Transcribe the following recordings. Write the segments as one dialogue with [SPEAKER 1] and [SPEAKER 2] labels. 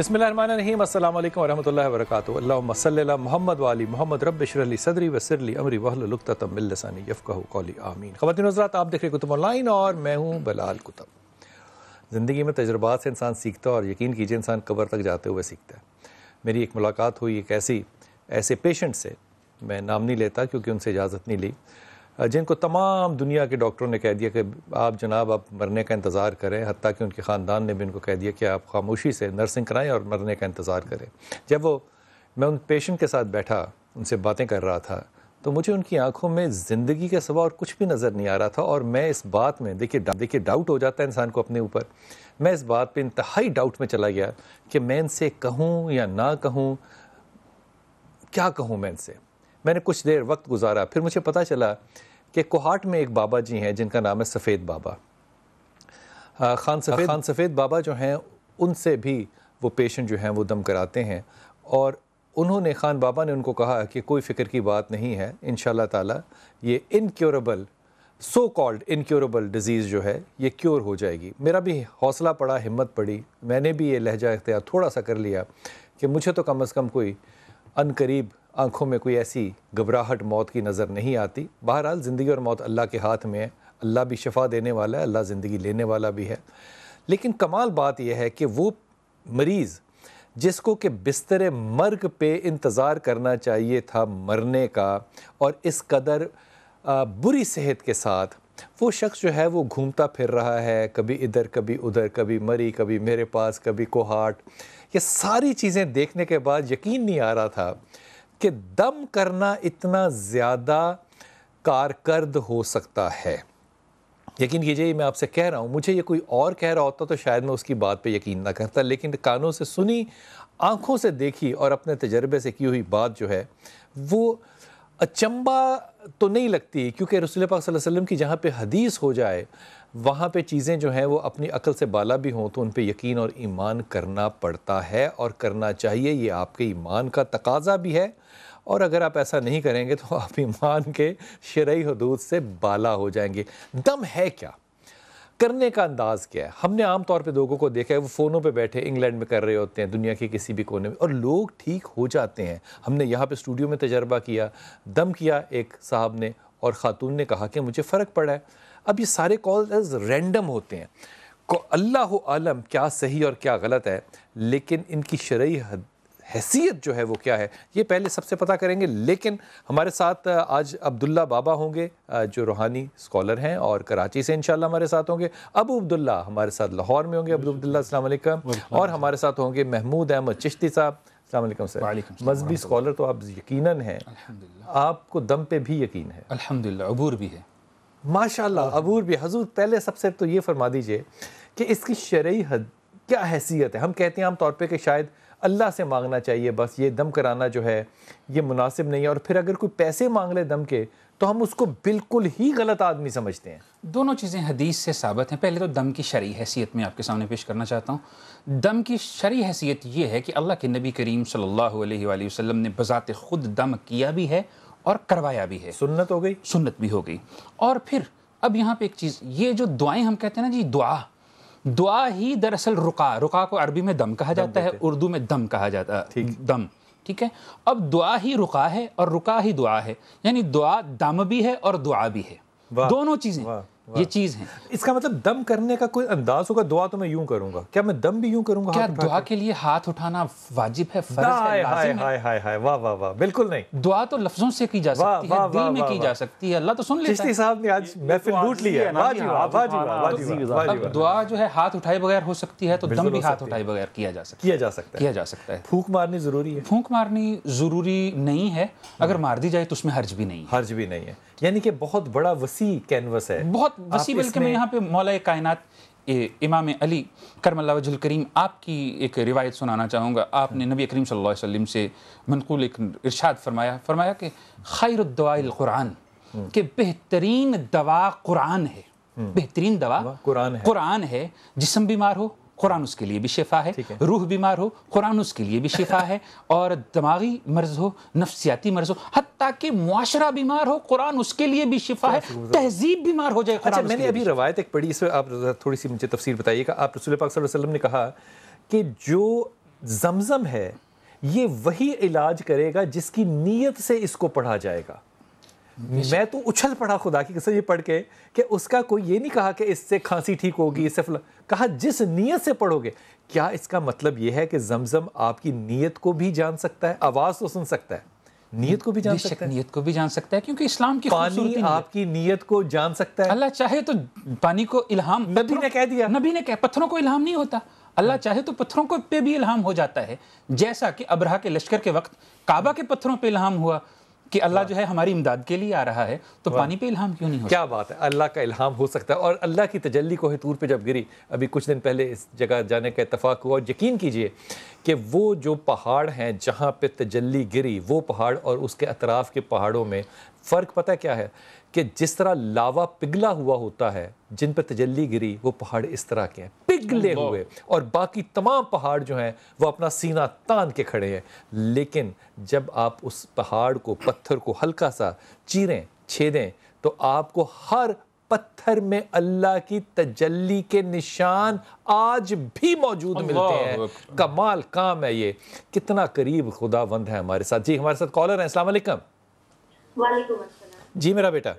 [SPEAKER 1] बसमीम अल्लाम वरहमल वर्क अल्लासल मोहम्मद वाली मोहम्मद रबली सदरी वसरली अमरी वहलतमिलसानी कौली आमीन ख़वान हजरात आप देख रहे कुतुब ऑनलाइन और मैं हूँ बलाल कुतुब ज़िंदगी में तजुर्बात से इंसान सीखता है और यकीन कीजिए इंसान कबर तक जाते हुए सीखता है मेरी एक मुलाकात हुई एक ऐसी ऐसे पेशेंट से मैं नाम नहीं लेता क्योंकि उनसे इजाज़त नहीं ली जिनको तमाम दुनिया के डॉक्टरों ने कह दिया कि आप जनाब आप मरने का इंतज़ार करें हती कि उनके ख़ानदान ने भी उनको कह दिया कि आप खामोशी से नर्सिंग कराएं और मरने का इंतज़ार करें जब वो मैं उन पेशेंट के साथ बैठा उनसे बातें कर रहा था तो मुझे उनकी आंखों में ज़िंदगी के सवा और कुछ भी नज़र नहीं आ रहा था और मैं इस बात में देखिए देखिए डाउट हो जाता है इंसान को अपने ऊपर मैं इस बात पर इंतहाई डाउट में चला गया कि मैं इनसे कहूँ या ना कहूँ क्या कहूँ मैं इनसे मैंने कुछ देर वक्त गुजारा फिर मुझे पता चला कि कोहाट में एक बाबा जी हैं जिनका नाम है सफ़ेद बाबा खान सफ़ेद खान सफ़ेद बाबा जो हैं उनसे भी वो पेशेंट जो हैं वो दम कराते हैं और उन्होंने खान बाबा ने उनको कहा कि कोई फ़िक्र की बात नहीं है इन ताला ये incurable so called incurable disease जो है ये क्योर हो जाएगी मेरा भी हौसला पड़ा हिम्मत पड़ी मैंने भी ये लहजा इख्तियार थोड़ा सा कर लिया कि मुझे तो कम अज़ कम कोई अनकरीब आंखों में कोई ऐसी घबराहट मौत की नज़र नहीं आती बहरहाल ज़िंदगी और मौत अल्लाह के हाथ में है अल्लाह भी शफा देने वाला है अल्लाह ज़िंदगी लेने वाला भी है लेकिन कमाल बात यह है कि वो मरीज़ जिसको कि बिस्तर मर्ग पे इंतज़ार करना चाहिए था मरने का और इस कदर बुरी सेहत के साथ वो शख्स जो है वो घूमता फिर रहा है कभी इधर कभी उधर कभी मरी कभी मेरे पास कभी कोहाट ये सारी चीज़ें देखने के बाद यकीन नहीं आ रहा था कि दम करना इतना ज़्यादा कारकर्द हो सकता है यकीन कीजिए मैं आपसे कह रहा हूँ मुझे ये कोई और कह रहा होता तो शायद मैं उसकी बात पे यकीन ना करता लेकिन कानों से सुनी आँखों से देखी और अपने तजर्बे से की हुई बात जो है वो अचंबा तो नहीं लगती क्योंकि रसूल पाक वसल्लम की जहाँ पे हदीस हो जाए वहाँ पे चीज़ें जो हैं वो अपनी अकल से बाला भी हों तो उन पर यकीन और ईमान करना पड़ता है और करना चाहिए ये आपके ईमान का तकाजा भी है और अगर आप ऐसा नहीं करेंगे तो आप ईमान के शरय हदूद से बाला हो जाएंगे दम है क्या करने का अंदाज़ क्या है हमने आम तौर पे लोगों को देखा है वो फ़ोनों पे बैठे इंग्लैंड में कर रहे होते हैं दुनिया के किसी भी कोने में और लोग ठीक हो जाते हैं हमने यहाँ पे स्टूडियो में तजर्बा किया दम किया एक साहब ने और ख़ातून ने कहा कि मुझे फ़र्क पड़ा है अब ये सारे कॉल रैंडम होते हैं अल्लाह आलम क्या सही और क्या गलत है लेकिन इनकी शर्य हैसियत जो है वो क्या है ये पहले सबसे पता करेंगे लेकिन हमारे साथ आज अब्दुल्ला बाबा होंगे जो रूहानी स्कॉलर हैं और कराची से इनशाला हमारे साथ होंगे अबू अब्दुल्ला हमारे साथ लाहौर में होंगे अबू अब्दुल्ला अस्सलाम और हमारे साथ होंगे महमूद अहमद चिश्ती साहब अलैक्म सर मजहबी स्कॉलर तो आप यकीन हैं आपको दम पे भी यकीन है अलहमदिल्लाबूर अबूर भी है माशाल्लाह अबूर भी हजूर पहले सबसे तो ये फरमा दीजिए कि इसकी शर्य हद क्या हैसियत है हम कहते हैं आमतौर पर कि शायद अल्लाह से मांगना चाहिए बस ये दम कराना जो है ये
[SPEAKER 2] मुनासिब नहीं है और फिर अगर कोई पैसे मांग ले दम के
[SPEAKER 1] तो हम उसको बिल्कुल ही गलत आदमी
[SPEAKER 2] समझते हैं दोनों चीज़ें हदीस से साबित हैं पहले तो दम की शरी हैसियत में आपके सामने पेश करना चाहता हूँ दम की शरी हैसियत ये है कि अल्लाह के नबी करीम सल्लल्लाहु अलैहि वसल्लम ने बज़ात ख़ुद दम किया भी है और करवाया भी है सुन्नत हो गई सुन्नत भी हो गई और फिर अब यहाँ पे एक चीज़ ये जो दुआएं हम कहते हैं ना जी दुआ दुआ ही दरअसल रुका रुका को अरबी में दम कहा जाता है उर्दू में दम कहा जाता है दम ठीक है अब दुआ ही रुका है और रुका ही दुआ है यानी दुआ दम भी है और दुआ भी है दोनों चीज़ें ये चीज है इसका मतलब दम करने का कोई अंदाज होगा दुआ तो मैं यूं करूंगा क्या मैं दम भी यूं करूंगा क्या दुआ के लिए हाथ उठाना वाजिब है फर्ज है हाय
[SPEAKER 1] हाय हाय हाय वाह वाह
[SPEAKER 2] वाह बिल्कुल नहीं दुआ तो लफ्जों से की जा सकती है दिल में की जा सकती है अल्लाह तो सुन लेता है साहब
[SPEAKER 1] ने आज महफिल लूट ली है वाह जी वाह हाँ, वाह जी वाह हाँ, हाँ। जी वाह दुआ
[SPEAKER 2] जो है हाथ उठाए बगैर हो सकती है तो दम भी हाथ उठाए बगैर किया जा सकता है किया जा सकता है किया जा सकता है फूंक मारनी जरूरी है फूंक मारनी जरूरी नहीं है अगर मार दी जाए तो उसमें हर्ज भी नहीं हर्ज भी नहीं है यानी कि बहुत बड़ा वसी कैनवस है बहुत वसी बल्कि मैं यहाँ पे मौल कायनात इमाम अली करमल करीम आपकी एक रिवायत सुनाना चाहूँगा आपने नबी करीम वसल्लम से मनकूल एक इरशाद फरमाया फरमाया कि खैर कुरान हम्म। के बेहतरीन दवा कुरान है हम्म। बेहतरीन दवा कुरान है कुरान है जिसम बीमार हो कुरान उसके लिए भी शिफा है रूह बीमार हो कुरान उसके लिए भी शिफा है और दिमागी मर्ज हो नफसियाती मर्ज हो हती कि मुआशरा बीमार हो कुरान उसके लिए भी शिफा है तहजीब बीमार हो जाए अच्छा मैंने अभी
[SPEAKER 1] रवायत एक पढ़ी इसमें आप थोड़ी सी मुझे तफसर बताइएगा आप रसूल पाक वसलम ने कहा कि जो जमजम है ये वही इलाज करेगा जिसकी नीयत से इसको पढ़ा जाएगा मैं तो उछल पड़ा खुदा की कसम ये पढ़ के कि उसका कोई ये नहीं कहा कि इससे खांसी ठीक होगी इससे फल कहा जिस नीयत से पढ़ोगे क्या इसका मतलब ये है कि जमजम आपकी नीयत को भी जान सकता है आवाज़ तो सुन सकता है
[SPEAKER 2] नीयत को भी जान सकता है नीयत को भी जान सकता है क्योंकि इस्लाम की पानी आपकी नीयत को जान सकता है अल्लाह चाहे तो पानी को इल्हाम नबी ने कह दिया नबी ने कह पत्थरों को इल्हाम नहीं होता अल्लाह चाहे तो पत्थरों को पे भी इल्हाम हो जाता है जैसा कि अबराह के लश्कर के वक्त काबा के पत्थरों पे इल्हाम हुआ कि अल्लाह जो है हमारी इमदाद के लिए आ रहा है तो पानी पे इल्हाम क्यों नहीं हो क्या बात है
[SPEAKER 1] अल्लाह का इल्हाम हो सकता है और अल्लाह की तजल्ली को हतूर पे जब गिरी अभी कुछ दिन पहले इस जगह जाने का इतफाक़ हुआ और यकीन कीजिए कि वो जो पहाड़ हैं जहाँ पे तजली गिरी वो पहाड़ और उसके अतराफ़ के पहाड़ों में फ़र्क पता क्या है कि जिस तरह लावा पिघला हुआ होता है जिन पर तजली गिरी वो पहाड़ इस तरह के हैं पिघले हुए और बाकी तमाम पहाड़ जो हैं वो अपना सीना तान के खड़े हैं लेकिन जब आप उस पहाड़ को पत्थर को हल्का सा चीरें छेदें तो आपको हर पत्थर में अल्लाह की तजल्ली के निशान आज भी मौजूद मिलते हैं कमाल काम है ये कितना करीब खुदावंद है हमारे साथ जी हमारे साथ कॉलर हैं अस्सलाम जी मेरा बेटा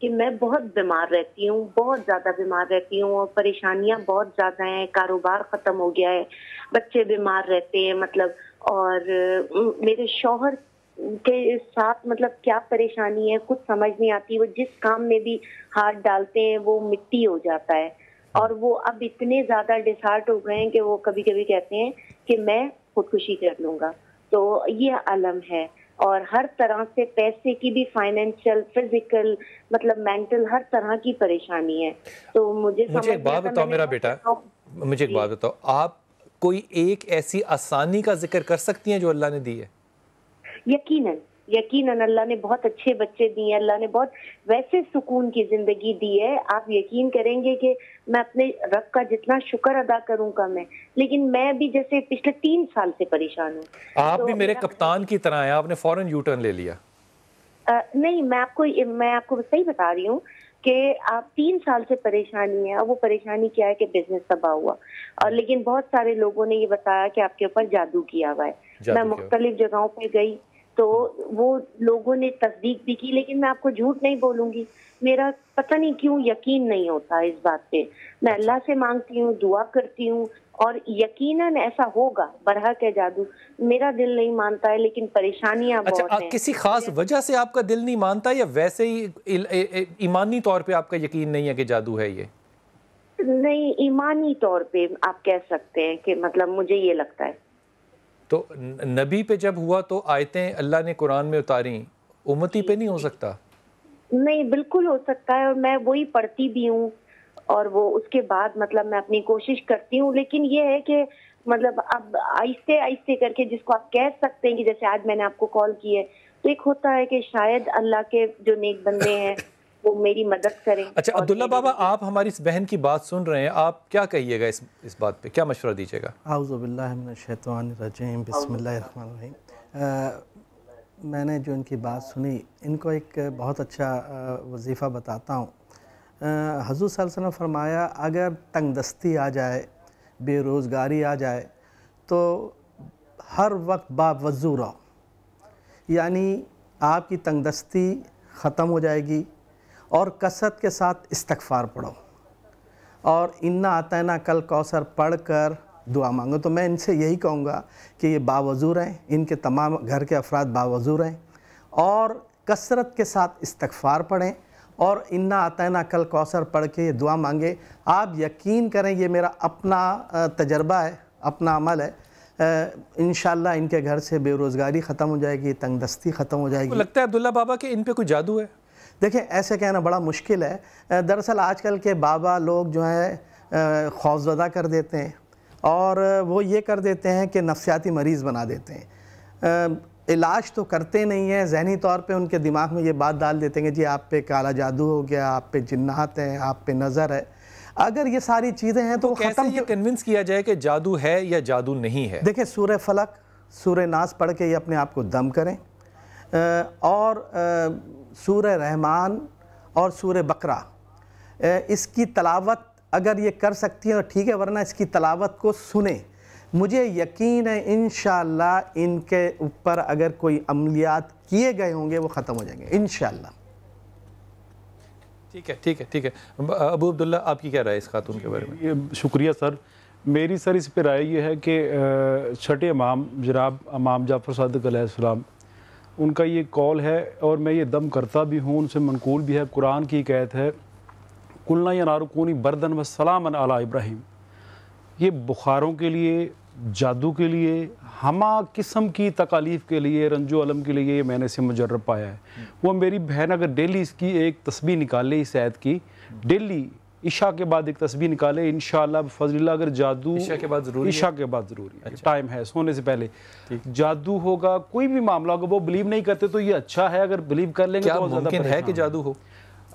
[SPEAKER 3] कि मैं बहुत बीमार रहती हूँ बहुत ज्यादा बीमार रहती हूँ और परेशानियाँ बहुत ज्यादा हैं कारोबार खत्म हो गया है बच्चे बीमार रहते हैं मतलब और मेरे शोहर के साथ मतलब क्या परेशानी है कुछ समझ नहीं आती वो जिस काम में भी हाथ डालते हैं वो मिट्टी हो जाता है और वो अब इतने ज्यादा डिसार्ट हो गए हैं कि वो कभी कभी कहते हैं कि मैं खुदकुशी कर लूंगा तो ये आलम है और हर तरह से पैसे की भी फाइनेंशियल फिजिकल मतलब मेंटल हर तरह की परेशानी है तो मुझे मुझे एक बात बताओ मेरा
[SPEAKER 1] बेटा मुझे एक बात बताओ आप कोई एक ऐसी आसानी का जिक्र कर सकती हैं जो अल्लाह ने दी है
[SPEAKER 3] यकीनन यकीन अल्लाह ने बहुत अच्छे बच्चे दिए हैं अल्लाह ने बहुत वैसे सुकून की जिंदगी दी है आप यकीन करेंगे कि मैं अपने रब का जितना शुक्र अदा करूंगा मैं लेकिन मैं भी जैसे पिछले तीन साल से परेशान हूँ आप तो भी मेरे
[SPEAKER 1] कप्तान की तरह है आपने फॉरन यू टर्न ले लिया
[SPEAKER 3] आ, नहीं मैं आपको मैं आपको सही बता रही हूँ कि आप तीन साल से परेशानी है और वो परेशानी क्या है कि बिजनेस तबाह हुआ और लेकिन बहुत सारे लोगों ने ये बताया कि आपके ऊपर जादू किया हुआ है मैं मुख्तलिफ जगहों पर गई तो वो लोगों ने तस्दीक भी की लेकिन मैं आपको झूठ नहीं बोलूंगी मेरा पता नहीं क्यों यकीन नहीं होता इस बात पे मैं अच्छा। अल्लाह से मांगती हूँ दुआ करती हूँ और यकीनन ऐसा होगा बरह के जादू मेरा दिल नहीं मानता है लेकिन परेशानियां अच्छा, बहुत हैं किसी
[SPEAKER 1] खास वजह से आपका दिल नहीं मानता या वैसे ही ईमानी तौर पे आपका यकीन नहीं है कि जादू है ये
[SPEAKER 3] नहीं ईमानी तौर पे आप कह सकते हैं कि मतलब मुझे ये लगता है
[SPEAKER 1] तो नबी पे जब हुआ तो आयतें अल्लाह ने कुरान में उतारी उमती पे नहीं हो सकता
[SPEAKER 3] नहीं बिल्कुल हो सकता है और मैं वही पढ़ती भी हूँ और वो उसके बाद मतलब मैं अपनी कोशिश करती हूँ लेकिन ये है कि मतलब अब आहिस्ते आहिस्ते करके जिसको आप कह सकते हैं कि जैसे आज मैंने आपको कॉल की है तो एक होता है कि शायद अल्लाह के जो नेक बंदे हैं वो मेरी मदद करें
[SPEAKER 1] अच्छा अब्दुल्ला बाबा आप हमारी इस बहन की बात सुन रहे हैं आप क्या कहिएगा इस इस बात पे क्या मशवरा दीजिएगा
[SPEAKER 4] मैंने जो इनकी बात सुनी इनको एक बहुत अच्छा वजीफ़ा बताता हूँ हजू ने फरमाया अगर तंग दस्ती आ जाए बेरोज़गारी आ जाए तो हर वक्त बावजू रहो यानी आपकी तंगदस्ती ख़त्म हो जाएगी और कसरत के साथ इस्तफार पढ़ो और इन्ना आता है ना कल कौसर पढ़ कर दुआ मांगो तो मैं इनसे यही कहूँगा कि ये बावजूर हैं इनके तमाम घर के अफराद बावजूर हैं और कसरत के साथ इस्तफार पढ़ें और इन्ना आता है ना कल कौसर पढ़ के ये दुआ मांगे आप यकीन करें ये मेरा अपना तजर्बा है अपना अमल है इन इनके घर से बेरोज़गारी ख़त्म हो जाएगी तंगदस्ती ख़त्म हो जाएगी
[SPEAKER 1] लगता है अब्दुल्ला बाबा के इन पर कोई
[SPEAKER 4] जादू है देखें ऐसे कहना बड़ा मुश्किल है दरअसल आजकल के बाबा लोग जो हैं खौफजदा कर देते हैं और वो ये कर देते हैं कि नफसियाती मरीज़ बना देते हैं इलाज तो करते नहीं हैं जहनी तौर पे उनके दिमाग में ये बात डाल देते हैं कि जी आप पे काला जादू हो गया आप पे जिन्नात हैं आप पे नज़र है अगर ये सारी चीज़ें हैं तो, तो ख़त्म ये
[SPEAKER 1] कन्विंस किया जाए कि जादू है या जादू नहीं है
[SPEAKER 4] देखिए सूर्य फलक सूर्य नाश पढ़ के ये अपने आप को दम करें और सूर रहमान और सूर बकरा इसकी तलावत अगर ये कर सकती हैं तो ठीक है वरना इसकी तलावत को सुने मुझे यकीन है इन इनके ऊपर अगर कोई अमलियात किए गए होंगे वो ख़त्म हो जाएंगे इन
[SPEAKER 1] ठीक है ठीक है ठीक है अबू अब्दुल्ला आपकी क्या राय इस खातून के बारे
[SPEAKER 5] में शुक्रिया सर मेरी सर इस पर राय ये है कि छठे इमाम जनाब इमाम जाफ़र सदक उनका ये कॉल है और मैं ये दम करता भी हूँ उनसे मनकूल भी है कुरान की कैद है कुल्ला या नारुकूनी बर्दन व सलामन आला इब्राहिम ये बुखारों के लिए जादू के लिए हमा किस्म की तकालीफ़ के लिए रंजो अलम के लिए मैंने इसे मुजरब पाया है वो मेरी बहन अगर डेली इसकी एक तस्वीर ले इस ऐद की डेली ईशा के बाद एक तस्वीर निकाले इन फजलिल्ला अगर जादू ईशा के बाद ज़रूरी ईशा के बाद ज़रूरी है अच्छा। टाइम है सोने से पहले जादू होगा कोई भी मामला होगा वो बिलीव नहीं करते तो ये अच्छा है अगर बिलीव कर लेंगे तो ज़्यादा है कि जादू हो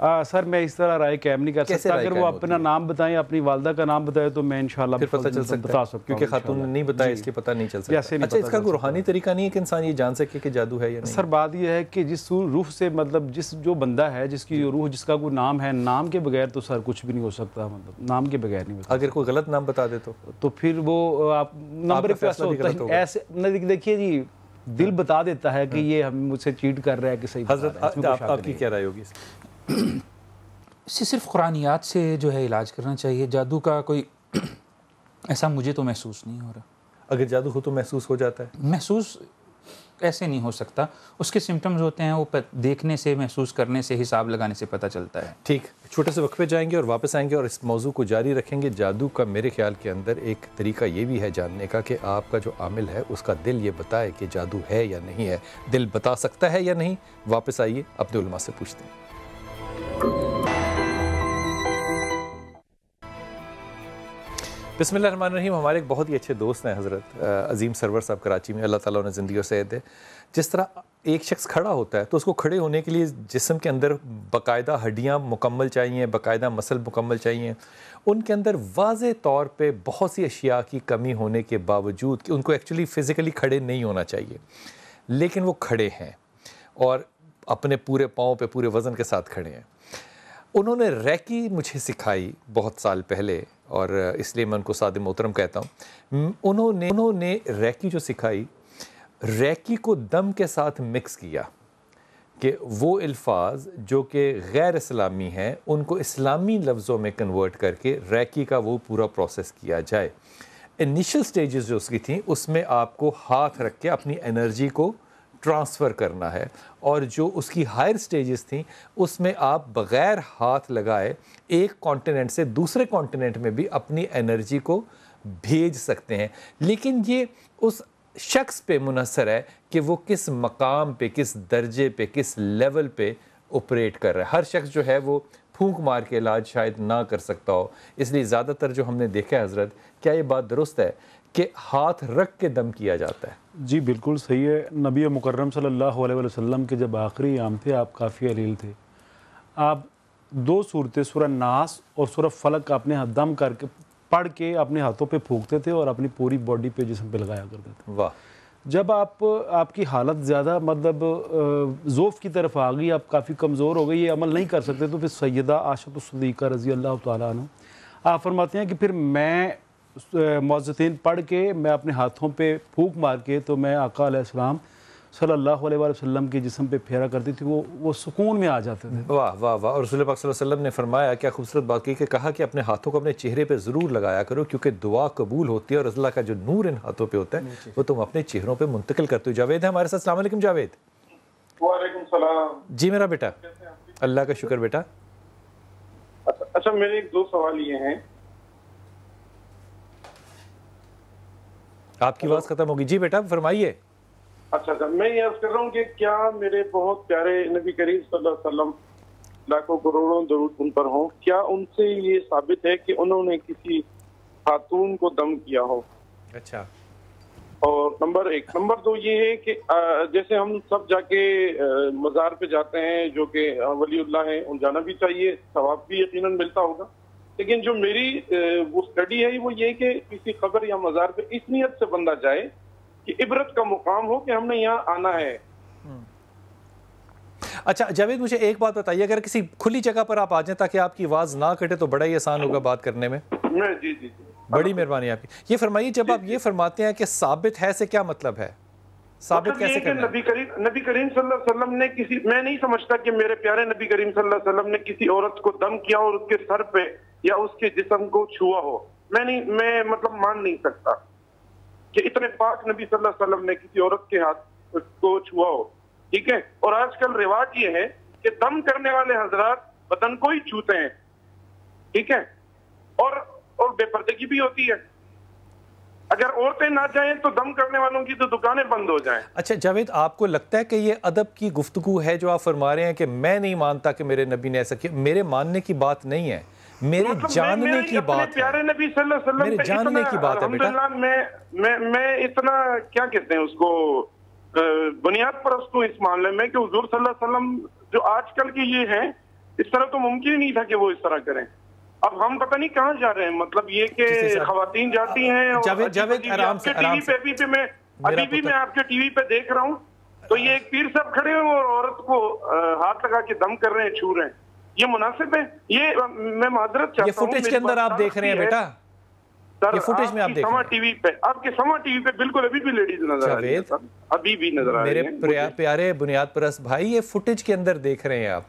[SPEAKER 5] आ, सर मैं इस तरह राय कैम नहीं कर सकता अगर वो अपना नाम बताएं अपनी वालदा का नाम बताएं तो मैं इनशाला
[SPEAKER 1] फिर पता चल सकता बता सकता क्योंकि खातून ने नहीं बताया इसलिए पता नहीं चल
[SPEAKER 5] सकता नहीं अच्छा इसका कोई
[SPEAKER 1] रूहानी तरीका नहीं है कि इंसान ये जान सके कि जादू है या नहीं सर बात यह है कि जिस रूह से मतलब
[SPEAKER 5] जिस जो बंदा है जिसकी रूह जिसका कोई नाम है नाम के बगैर तो सर कुछ भी नहीं हो सकता मतलब नाम के बगैर नहीं अगर कोई गलत नाम बता दे तो, तो फिर वो आप नंबर ऐसे देखिए जी दिल हाँ। बता देता है कि हाँ। ये हम मुझसे चीट कर रहा है कि सही हजरत आपकी क्या
[SPEAKER 2] राय होगी इसे सिर्फ कुरानियात से जो है इलाज करना चाहिए जादू का कोई ऐसा मुझे तो महसूस नहीं हो रहा
[SPEAKER 1] अगर जादू हो तो महसूस हो जाता
[SPEAKER 2] है महसूस ऐसे नहीं हो सकता उसके सिम्टम्स होते हैं वो देखने से महसूस करने से हिसाब लगाने से पता चलता है ठीक छोटे से वक्फे जाएंगे और वापस आएंगे और इस मौजू को जारी
[SPEAKER 1] रखेंगे जादू का मेरे ख्याल के अंदर एक तरीका ये भी है जानने का कि आपका जो आमिल है उसका दिल ये बताए कि जादू है या नहीं है दिल बता सकता है या नहीं वापस आइए अपने से पूछते हैं बसमिल रहीम हमारे एक बहुत ही अच्छे दोस्त हैं हज़रत अजीम सरवर साहब कराची में अल्लाह ताला उन्हें ज़िंदगी और सेहत दे जिस तरह एक शख्स खड़ा होता है तो उसको खड़े होने के लिए जिसम के अंदर बाकायदा हड्डियाँ मुकम्मल चाहिए बाकायदा मसल मुकम्मल चाहिए उनके अंदर वाज तौर पे बहुत सी अशिया की कमी होने के बावजूद कि उनको एक्चुअली फ़िज़िकली खड़े नहीं होना चाहिए लेकिन वो खड़े हैं और अपने पूरे पाँव पर पूरे वज़न के साथ खड़े हैं उन्होंने रैकी मुझे सिखाई बहुत साल पहले और इसलिए मैं उनको साद मोहतरम कहता हूँ उन्होंने उन्होंने रैकी जो सिखाई रैकी को दम के साथ मिक्स किया कि वो अल्फाज जो कि गैर इस्लामी हैं उनको इस्लामी लफ्ज़ों में कन्वर्ट करके रैकी का वो पूरा प्रोसेस किया जाए इनिशियल स्टेजेस जो उसकी थी उसमें आपको हाथ रख के अपनी एनर्जी को ट्रांसफ़र करना है और जो उसकी हायर स्टेजेस थी उसमें आप बग़ैर हाथ लगाए एक कॉन्टिनेंट से दूसरे कॉन्टिनेंट में भी अपनी एनर्जी को भेज सकते हैं लेकिन ये उस शख्स पे मुनसर है कि वो किस मकाम पे किस दर्जे पे किस लेवल पे ऑपरेट कर रहा है हर शख्स जो है वो फूंक मार के इलाज शायद ना कर सकता हो इसलिए ज़्यादातर जो हमने देखा है हज़रत क्या ये बात दुरुस्त है कि हाथ रख के दम किया जाता है
[SPEAKER 5] जी बिल्कुल सही है नबी मुकर्रम सल्लल्लाहु अलैहि वसल्लम के जब आखिरी आम थे आप काफ़ी अलील थे आप दो सूरतें सुर नास और सुर फलक आपने दम करके पढ़ के अपने हाथों पे फूकते थे और अपनी पूरी बॉडी पे जिसम पे लगाया करते थे वाह जब आप आपकी हालत ज़्यादा मतलब जोफ़ की तरफ आ गई आप काफ़ी कमज़ोर हो गई ये अमल नहीं कर सकते तो फिर सैदा आशत तो सदीक़ा रज़ी अल्लाह तु आप फरमाते हैं कि फिर मैं मज़तिन पढ़ के मैं अपने हाथों पे फूक मार के तो मैं आका आकाम सल्लल्लाहु अलैहि वसल्लम के जिसम पे फेरा करती थी वो वो सुकून में आ जाते थे
[SPEAKER 1] वाह वाह वाह और रसूल पाक वसल्लम ने फरमाया क्या खूबसूरत बात की कि कहा कि अपने हाथों को अपने चेहरे पे ज़रूर लगाया करो क्योंकि दुआ कबूल होती है और अल्लाह का जो नूर इन हाथों पे होता है वो तुम अपने चेहरों पर मुंतकिल करते हो जावेद है हमारे साथ सलाम जावेद जी मेरा बेटा अल्लाह का शुक्र बेटा
[SPEAKER 6] अच्छा मेरे एक दो सवाल ये हैं
[SPEAKER 1] आपकी आवाज़ खत्म होगी जी बेटा फरमाइए
[SPEAKER 6] अच्छा सर मैं ये कर रहा हूँ कि क्या मेरे बहुत प्यारे नबी करीम सल्लम लाखों करोड़ों दरूद उन पर हों क्या उनसे ये साबित है कि उन्होंने किसी खातून को दम किया हो अच्छा और नंबर एक नंबर दो ये है कि जैसे हम सब जाके मज़ार पे जाते हैं जो कि वली है उन जाना भी चाहिए सवाब भी यकीनन मिलता होगा लेकिन जो मेरी वो स्टडी है वो ये कि किसी खबर या मजार पे इस नीयत से बंदा जाए कि इबरत का मुकाम हो कि हमने यहाँ आना है हम्म।
[SPEAKER 1] अच्छा जावेद मुझे एक बात बताइए अगर किसी खुली जगह पर आप आ जाए ताकि आपकी आवाज़ ना कटे तो बड़ा ही आसान होगा बात करने में
[SPEAKER 7] जी जी जी
[SPEAKER 1] बड़ी मेहरबानी आपकी ये फरमाइए जब आप ये फरमाते हैं कि साबित है से क्या मतलब है साबित मतलब कैसे करना नबी
[SPEAKER 6] करीम नबी करीम सल्लल्लाहु अलैहि वसल्लम ने किसी मैं
[SPEAKER 1] नहीं समझता कि
[SPEAKER 6] मेरे प्यारे नबी करीम सल्लल्लाहु अलैहि वसल्लम ने किसी औरत को दम किया और उसके सर पे या उसके जिसम को छुआ हो मैं नहीं मैं मतलब मान नहीं सकता कि इतने पाक नबी सल्लल्लाहु अलैहि वसल्लम ने किसी औरत के हाथ को छुआ हो ठीक है और आजकल रिवाज ये है कि दम करने वाले हजरात वतन को ही छूते हैं ठीक है और और बेपर्दगी भी होती है अगर औरतें ना जाएं तो दम करने वालों की तो
[SPEAKER 1] दुकानें बंद हो जाएं अच्छा जावेद आपको लगता है कि ये अदब की गुफ्तगु है जो आप फरमा रहे हैं कि मैं नहीं मानता कि मेरे नबी ने ऐसा किया मेरे मानने की बात नहीं है मेरे मतलब जानने मेरे की बात
[SPEAKER 6] प्यारे नबी सल्लल्लाहु अलैहि वसल्लम जानने की बात है बेटा मैं मैं मैं इतना क्या कहते हैं उसको बुनियाद पर हूँ इस मामले में कि हजूर सल्लल्लाहु अलैहि वसल्लम जो आजकल के ये है इस तरह तो मुमकिन ही नहीं था कि वो इस तरह करें अब हम पता नहीं कहाँ जा रहे हैं मतलब ये कि खातन जाती हैं टीवी पे भी मैं अभी भी मैं आपके टीवी पे देख रहा हूँ तो ये एक पीर साहब खड़े हैं और औरत को हाथ लगा के दम कर रहे हैं छू रहे हैं ये मुनासिब है ये मैं माजरत चाहता हूँ फुटेज के अंदर आप देख रहे हैं बेटा
[SPEAKER 1] ये फुटेज में आप देख समा
[SPEAKER 6] टीवी पे आपके समा टीवी पे बिल्कुल अभी भी लेडीज नजर आ रही है अभी भी नजर आ रही है मेरे
[SPEAKER 1] प्यारे बुनियाद परस भाई ये फुटेज के अंदर देख रहे हैं आप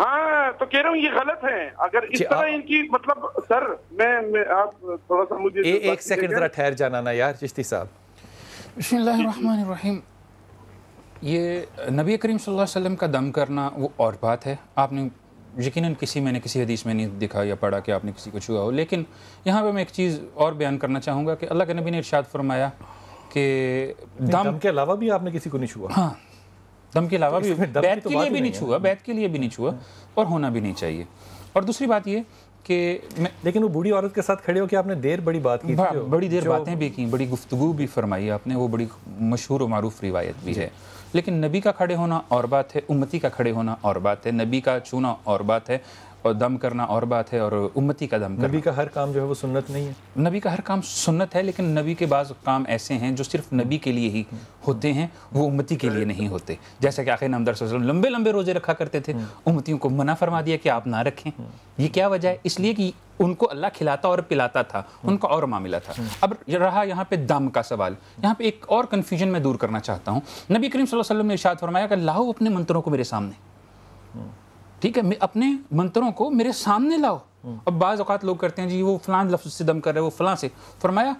[SPEAKER 6] हाँ तो कह रहा हूँ ये गलत है अगर इस तरह इनकी मतलब सर मैं, मैं आप थोड़ा सा मुझे ए, एक सेकंड जरा
[SPEAKER 2] ठहर जाना ना यार चिश्ती साहब बिस्मिल्लाहिर्रहमानिर्रहीम ये नबी करीम सल्लल्लाहु अलैहि वसल्लम का दम करना वो और बात है आपने यकीन किसी मैंने किसी हदीस में नहीं दिखा या पढ़ा कि आपने किसी को छुआ हो लेकिन यहाँ पर मैं एक चीज़ और बयान करना चाहूँगा कि अल्लाह के नबी ने इर्शाद फरमाया कि दम, के अलावा भी आपने किसी को नहीं छुआ हाँ दम के अलावा भी बैत तो के लिए भी नहीं छुआ बैत के लिए भी नहीं छुआ और होना भी नहीं चाहिए और दूसरी बात ये कि मैं लेकिन वो बूढ़ी औरत के साथ खड़े हो कि आपने देर बड़ी बात की बड़ी देर बातें भी की बड़ी गुफ्तु भी फरमाई आपने वो बड़ी मशहूर और मरूफ रिवायत भी है लेकिन नबी का खड़े होना और बात है उम्मती का खड़े होना और बात है नबी का छूना और बात है और दम करना और बात है और उम्मती का दम करना नबी
[SPEAKER 1] का हर काम जो है
[SPEAKER 2] वो सुन्नत नहीं है नबी का हर काम सुन्नत है लेकिन नबी के बाद काम ऐसे हैं जो सिर्फ नबी के लिए ही होते हैं वो उम्मती के लिए नहीं होते जैसे कि आखिर नामदार लंबे लंबे रोजे रखा करते थे उम्मतियों को मना फरमा दिया कि आप ना रखें ये क्या वजह है इसलिए कि उनको अल्लाह खिलाता और पिलाता था उनका और मामला था अब रहा यहाँ पे दम का सवाल यहाँ पे एक और कन्फ्यूजन मैं दूर करना चाहता हूँ नबी करीम वसल्लम ने इशाद फरमाया कि लाओ अपने मंत्रों को मेरे सामने ठीक है अपने मंत्रों को मेरे सामने लाओ हम्म। अब बाज़ अवत लोग करते हैं जी वो फलां लफ्ज़ से दम कर रहे हैं वो फलां से फरमाया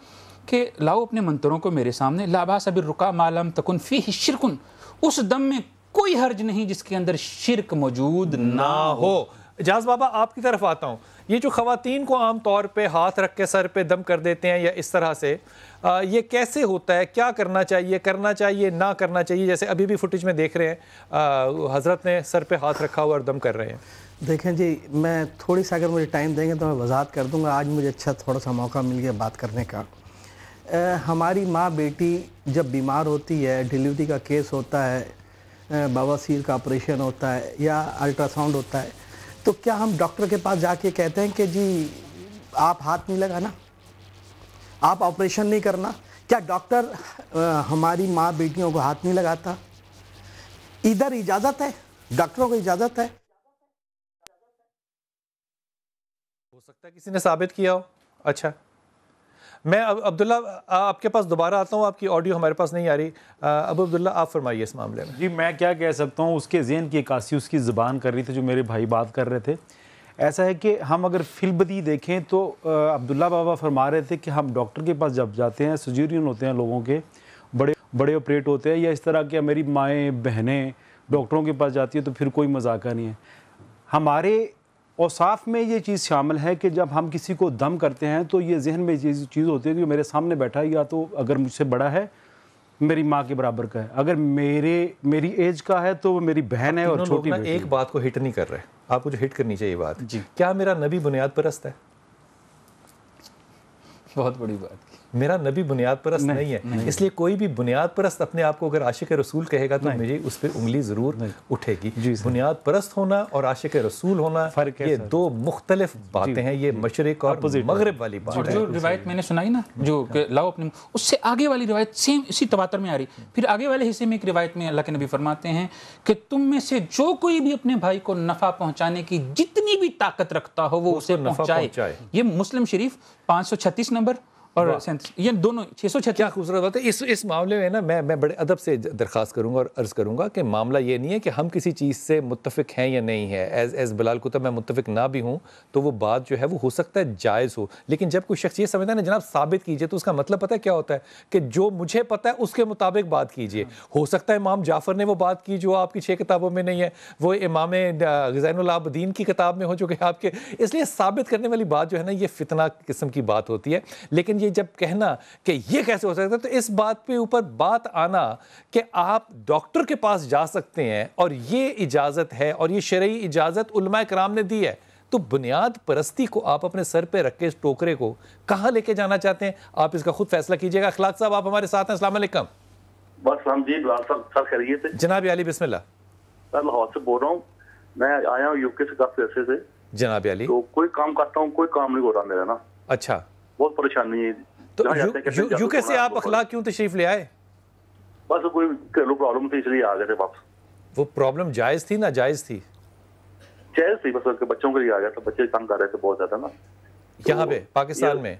[SPEAKER 2] कि लाओ अपने मंत्रों को मेरे सामने लाबास अभी रुका मालम तकुन फ़ी शिरकुन उस दम में कोई हर्ज नहीं जिसके अंदर शिरक मौजूद ना हो एजाज बाबा आपकी तरफ आता हूँ ये जो खातन को आम तौर पे
[SPEAKER 1] हाथ रख के सर पे दम कर देते हैं या इस तरह से आ, ये कैसे होता है क्या करना चाहिए करना चाहिए ना करना चाहिए जैसे अभी भी फुटेज में देख रहे हैं हज़रत ने सर पे हाथ रखा हुआ और दम कर रहे हैं
[SPEAKER 4] देखें जी मैं थोड़ी सा अगर मुझे टाइम देंगे तो मैं वजात कर दूँगा आज मुझे अच्छा थोड़ा सा मौका मिल गया बात करने का आ, हमारी माँ बेटी जब बीमार होती है डिलीवरी का केस होता है बाबा का ऑपरेशन होता है या अल्ट्रासाउंड होता है तो क्या हम डॉक्टर के पास जाके कहते हैं कि जी आप हाथ नहीं लगाना आप ऑपरेशन नहीं करना क्या डॉक्टर हमारी माँ बेटियों को हाथ नहीं लगाता इधर इजाज़त है डॉक्टरों को इजाज़त है
[SPEAKER 1] हो सकता है किसी ने साबित किया हो अच्छा मैं अब अब्दुल्ला आपके पास दोबारा आता हूँ आपकी ऑडियो हमारे पास नहीं आ रही अब अब्दुल्ला आप फरमाइए इस मामले में जी मैं क्या कह सकता हूँ उसके जेन की इक्यासी उसकी ज़बान
[SPEAKER 5] कर रही थी जो मेरे भाई बात कर रहे थे ऐसा है कि हम अगर फिलबदी देखें तो अब्दुल्ला बाबा फरमा रहे थे कि हम डॉक्टर के पास जब जाते हैं सजूरियन होते हैं लोगों के बड़े बड़े ऑपरेट होते हैं या इस तरह के मेरी माएँ बहनें डॉक्टरों के पास जाती है तो फिर कोई मजाका नहीं है हमारे औसाफ में ये चीज़ शामिल है कि जब हम किसी को दम करते हैं तो ये जहन में चीज़ चीज़ होती है कि मेरे सामने बैठा है या तो अगर मुझसे बड़ा है मेरी माँ के बराबर का है अगर मेरे मेरी एज का है तो वो मेरी बहन है और छोटी एक है।
[SPEAKER 1] बात को हिट नहीं कर रहे आपको जो हिट करनी चाहिए बात जी क्या मेरा नबी बुनियाद परस्त है बहुत बड़ी बात मेरा नबी बुनियाद परस्त नहीं, नहीं है इसलिए कोई भी बुनियाद परस्त अपने आप को अगर आशिक रसूल कहेगा तो मेरी उस पर उंगली ज़रूर उठेगी बुनियाद परस्त होना और आशिक रसूल होना फ़र्क ये दो मुख्तलिफ बातें हैं ये मशरक और मगरब
[SPEAKER 2] वाली बात जो रिवायत मैंने सुनाई ना हम्म। जो लाओ अपने उससे आगे वाली रिवायत सेम इसी तबातर में आ रही हम्म। फिर आगे वाले हिस्से में एक रिवायत में अल्लाह के नबी फरमाते हैं कि तुम में से जो कोई भी अपने भाई को नफ़ा पहुंचाने की जितनी भी ताकत रखता हो वो उसे पहुंचाए ये मुस्लिम शरीफ 536 नंबर और सैंतीस ये दोनों छः सौ क्या खूबसूरत बात है इस इस मामले में ना मैं
[SPEAKER 1] मैं बड़े अदब से दरख्वास्त करूँगा और अर्ज़ करूँगा कि मामला ये नहीं है कि हम किसी चीज़ से मुतफिक हैं या नहीं है एज एज बिलाल कुतब मैं मुतफिक ना भी हूँ तो वो बात जो है वो हो सकता है जायज़ हो लेकिन जब कोई शख्स ये समझता है ना जनाब साबित कीजिए तो उसका मतलब पता है क्या होता है कि जो मुझे पता है उसके मुताबिक बात कीजिए हो सकता है इमाम जाफ़र ने वो बात की जो आपकी छः किताबों में नहीं है वो इमाम गज़ैनदीन की किताब में हो चुके हैं आपके इसलिए साबित करने वाली बात जो है ना ये फितना किस्म की बात होती है लेकिन ये जब कहना कि ये कैसे हो सकता है तो इस बात पे ऊपर बात आना कि आप डॉक्टर के पास जा सकते हैं और ये इजाज़त है और ये शर्य इजाज़त कराम ने दी है तो बुनियाद परस्ती को आप अपने सर पे रख के इस टोकरे को कहाँ लेके जाना चाहते हैं आप इसका खुद फैसला कीजिएगा अखलाक साहब आप हमारे साथ हैं असलम बस जनाब अली बिस्मिल्ला लाहौर से बोल रहा हूँ
[SPEAKER 7] मैं आया हूँ यूके से काफी अरसे से जनाब अली तो कोई काम करता हूँ कोई काम नहीं हो रहा मेरा ना
[SPEAKER 1] अच्छा बहुत परेशानी है तो यू, कैसे आप अखलाक क्यों तशरीफ तो ले आए
[SPEAKER 7] बस कोई घरेलू प्रॉब्लम थी इसलिए आ गए थे वापस
[SPEAKER 1] वो प्रॉब्लम जायज थी ना जायज थी
[SPEAKER 7] जायज थी बस बच्चों के लिए आ गया था बच्चे काम कर रहे थे बहुत ज्यादा ना
[SPEAKER 1] तो यहाँ पे पाकिस्तान में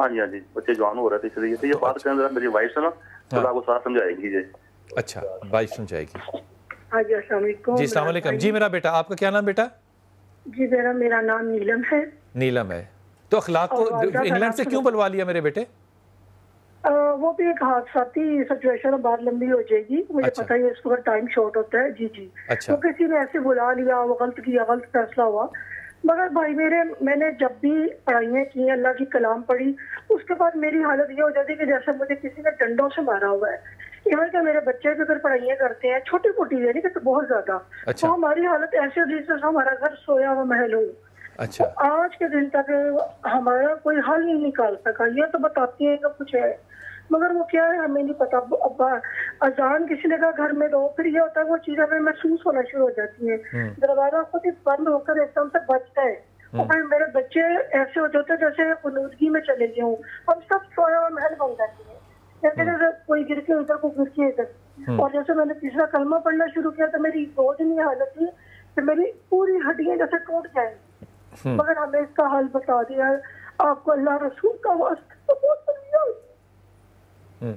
[SPEAKER 7] हाँ जी हाँ जी बच्चे जवान हो रहे थे इसलिए तो ये बात अच्छा। करें मेरी वाइफ से ना तो हाँ। आपको साथ
[SPEAKER 1] समझाएगी जी अच्छा वाइफ समझाएगी
[SPEAKER 8] हाँ जी असलम हाँ
[SPEAKER 1] जी जी मेरा बेटा आपका क्या नाम बेटा
[SPEAKER 8] जी मेरा मेरा नाम नीलम है
[SPEAKER 1] नीलम है तो अखलाक को इंग्लैंड से क्यों बुलवा लिया मेरे बेटे
[SPEAKER 8] वो भी एक हादसाती सिचुएशन बात लंबी हो जाएगी मुझे अच्छा। पता ही इस वक्त टाइम शॉर्ट होता है जी जी अच्छा। तो किसी ने ऐसे बुला लिया वो गलत किया गलत फैसला हुआ मगर भाई मेरे मैंने जब भी पढ़ाइयाँ की अल्लाह की कलाम पढ़ी उसके बाद मेरी हालत ये हो जाती है कि जैसे मुझे किसी ने डंडों से मारा हुआ है इवन क्या मेरे बच्चे भी अगर पढ़ाइयाँ करते हैं छोटी मोटी यानी कि तो बहुत ज्यादा अच्छा। तो हमारी हालत ऐसी हमारा घर सोया हुआ महल हो अच्छा तो आज के दिन तक हमारा कोई हल नहीं निकाल सका ये तो बताती है कि कुछ है मगर वो क्या है हमें नहीं पता अब अजान किसी ने कहा घर में दो फिर ये होता है वो चीज हमें महसूस होना शुरू हो जाती है हम्म। दरवाजा खुद ही बंद होकर एकदम से बचता है हम्म। और फिर मेरे बच्चे ऐसे हो जाते हैं जैसे बलूदगी में चले गए हूँ हम सब सोया और महल बन जाती है जैसे हम्म। जैसे कोई गिर के उधर को गिर के इधर और जैसे मैंने तीसरा कलमा पढ़ना शुरू किया तो मेरी दो दिन ये हालत थी मेरी पूरी हड्डियां जैसे टूट जाएंगी हम्म। मगर हमें इसका हल बता दिया आपको अल्लाह रसूल का वास्ता बहुत
[SPEAKER 1] हम्म।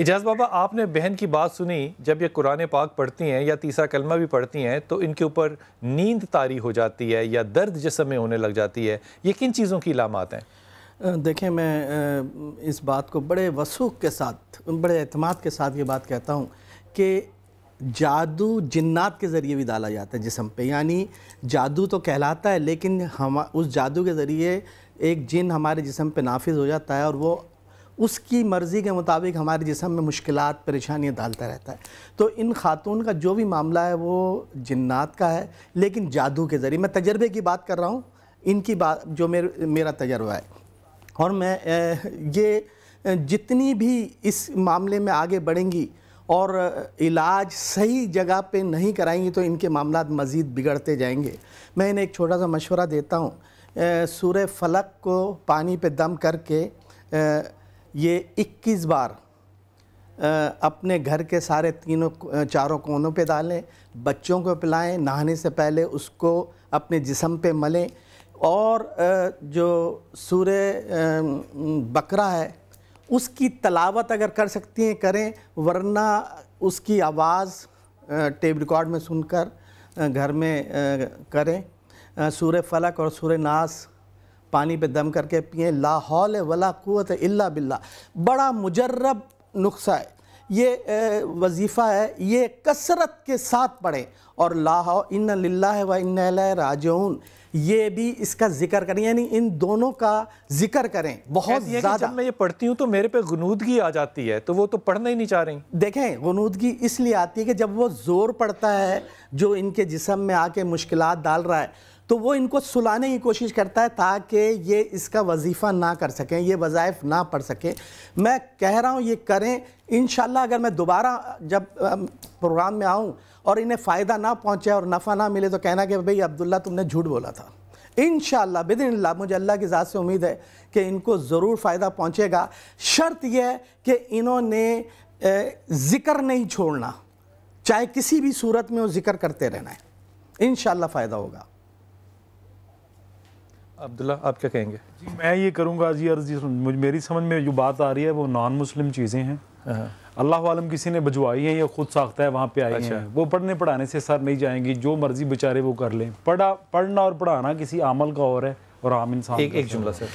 [SPEAKER 1] इजाज बाबा आपने बहन की बात सुनी जब ये कुरान पाक पढ़ती हैं या तीसरा कलमा भी पढ़ती हैं तो इनके ऊपर नींद तारी हो जाती है या दर्द जिसम में होने लग जाती है ये किन चीज़ों की लामात
[SPEAKER 4] हैं देखें मैं इस बात को बड़े वसूख के साथ बड़े अहतमाद के साथ ये बात कहता हूँ कि जादू जिन्नात के ज़रिए भी डाला जाता है जिसम पे यानी जादू तो कहलाता है लेकिन हम उस जादू के ज़रिए एक जिन हमारे जिसम पे नाफिज हो जाता है और वो उसकी मर्ज़ी के मुताबिक हमारे जिसम में मुश्किल परेशानियाँ डालता रहता है तो इन खातून का जो भी मामला है वो जन्ात का है लेकिन जादू के ज़रिए मैं तजर्बे की बात कर रहा हूँ इनकी बात जो मेरे मेरा तजर्बा है और मैं ए, ये जितनी भी इस मामले में आगे बढ़ेंगी और इलाज सही जगह पे नहीं कराएंगी तो इनके मामला मज़ीद बिगड़ते जाएंगे मैं इन्हें एक छोटा सा मशवरा देता हूँ सूर्य फलक को पानी पे दम करके ये 21 बार अपने घर के सारे तीनों चारों कोनों पे डालें बच्चों को पिलाएं नहाने से पहले उसको अपने जिसम पे मलें और जो सूर्य बकरा है उसकी तलावत अगर कर सकती हैं करें वरना उसकी आवाज़ टेप रिकॉर्ड में सुनकर घर में करें सूर्य फलक और सूर्य नास पानी पे दम करके पिए लाहौल वला क़ुत इल्ला बिल्ला बड़ा मुजर्रब नुस्खा है ये वजीफ़ा है ये कसरत के साथ पढ़ें और लाहौ इन लाह व इन राजऊन ये भी इसका जिक्र करें यानी इन दोनों का जिक्र करें बहुत ज़्यादा मैं ये
[SPEAKER 1] पढ़ती हूँ तो मेरे पे गनूदगी आ जाती है तो वो तो पढ़ना ही नहीं चाह रही
[SPEAKER 4] देखें गनूदगी इसलिए आती है कि जब वो ज़ोर पड़ता है जो इनके जिसम में आके मुश्किल डाल रहा है तो वो इनको सुलाने की कोशिश करता है ताकि ये इसका वजीफ़ा ना कर सकें ये वज़ाइफ ना पढ़ सकें मैं कह रहा हूँ ये करें इन अगर मैं दोबारा जब प्रोग्राम में आऊँ और इन्हें फ़ायदा ना पहुँचे और नफ़ा ना मिले तो कहना कि भाई अब्दुल्ला तुमने झूठ बोला था इन बिदिन मुझे अल्लाह की ज़ात से उम्मीद है कि इनको ज़रूर फ़ायदा पहुँचेगा शर्त यह है कि इन्होंने ज़िक्र नहीं छोड़ना चाहे किसी भी सूरत में वो ज़िक्र करते रहना है इन फ़ायदा होगा अब्दुल्ला आप क्या कहेंगे
[SPEAKER 1] जी मैं
[SPEAKER 5] ये करूँगा जी अर्ज मेरी समझ में जो बात आ रही है वो नॉन मुस्लिम चीज़ें हैं हाँ। अल्लाह वालम किसी ने भजवाई है या खुद साख्ता है वहाँ पे आई अच्छा। है वो पढ़ने पढ़ाने से सर नहीं जाएंगी जो मर्जी
[SPEAKER 2] बेचारे वो कर लें
[SPEAKER 5] पढ़ा पढ़ना और पढ़ाना किसी अमल का और है और आम इंसान एक एक जुमला सर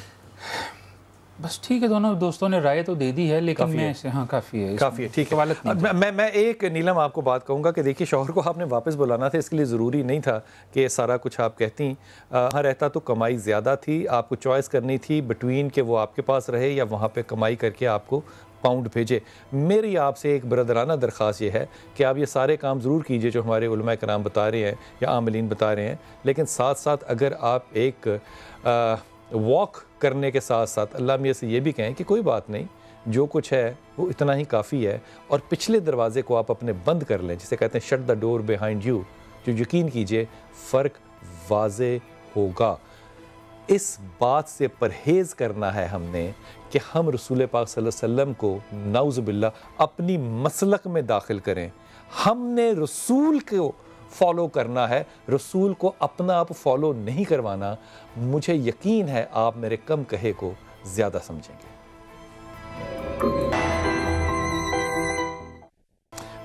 [SPEAKER 2] बस ठीक है दोनों दोस्तों ने राय तो दे दी है लेकिन मैं है। हाँ काफ़ी है काफ़ी है
[SPEAKER 1] ठीक है मैं, मैं मैं एक नीलम आपको बात कहूँगा कि देखिए शोहर को आपने वापस बुलाना था इसके लिए ज़रूरी नहीं था कि सारा कुछ आप कहती हाँ रहता तो कमाई ज़्यादा थी आपको चॉइस करनी थी बिटवीन के वो आपके पास रहे या वहाँ पर कमाई करके आपको पाउंड भेजे मेरी आपसे एक बरदराना दरख्वास ये है कि आप ये सारे काम ज़रूर कीजिए जो हमारे उलमा कराम बता रहे हैं या आमलिन बता रहे हैं लेकिन साथ साथ अगर आप एक वॉक करने के साथ साथ अल्लाह मियाँ से ये भी कहें कि कोई बात नहीं जो कुछ है वो इतना ही काफ़ी है और पिछले दरवाजे को आप अपने बंद कर लें जिसे कहते हैं shut the door behind you जो यकीन कीजिए फ़र्क वाज होगा इस बात से परहेज़ करना है हमने कि हम रसूल पाक वसल्लम को नाउज़बिल्ला अपनी मसलक में दाखिल करें हमने रसूल को फॉलो करना है रसूल को अपना आप फॉलो नहीं करवाना मुझे यकीन है आप मेरे कम कहे को ज़्यादा समझेंगे